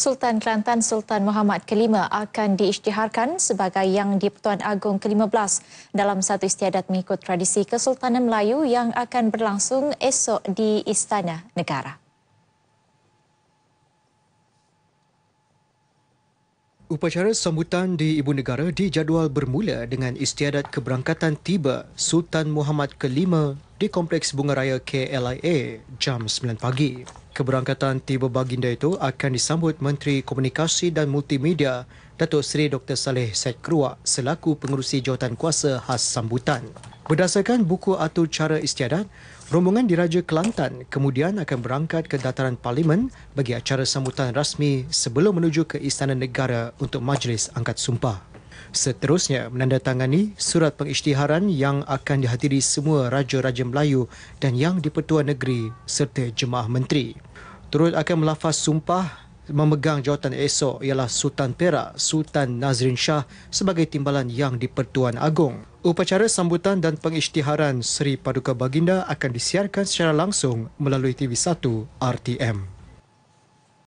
Sultan Kelantan Sultan Muhammad kelima akan diisytiharkan sebagai Yang di-Pertuan Agong ke-15 dalam satu istiadat mengikut tradisi Kesultanan Melayu yang akan berlangsung esok di Istana Negara. Upacara sambutan di Ibu Negara dijadual bermula dengan istiadat keberangkatan tiba Sultan Muhammad kelima di Kompleks Bunga Raya KLIA jam 9 pagi. Keberangkatan tiba baginda itu akan disambut Menteri Komunikasi dan Multimedia Datuk Seri Dr. Saleh Syed Keruak selaku pengurusi jawatan kuasa khas sambutan. Berdasarkan buku Atur Cara Istiadat, rombongan diraja Kelantan kemudian akan berangkat ke dataran Parlimen bagi acara sambutan rasmi sebelum menuju ke Istana Negara untuk Majlis Angkat Sumpah. Seterusnya menandatangani surat pengisytiharan yang akan dihadiri semua raja-raja Melayu dan yang di dipertua negeri serta jemaah menteri. Turut akan melafaz sumpah memegang jawatan esok ialah Sultan Perak, Sultan Nazrin Shah sebagai timbalan yang di-Pertuan Agong. Upacara sambutan dan pengisytiharan Seri Paduka Baginda akan disiarkan secara langsung melalui TV1 RTM.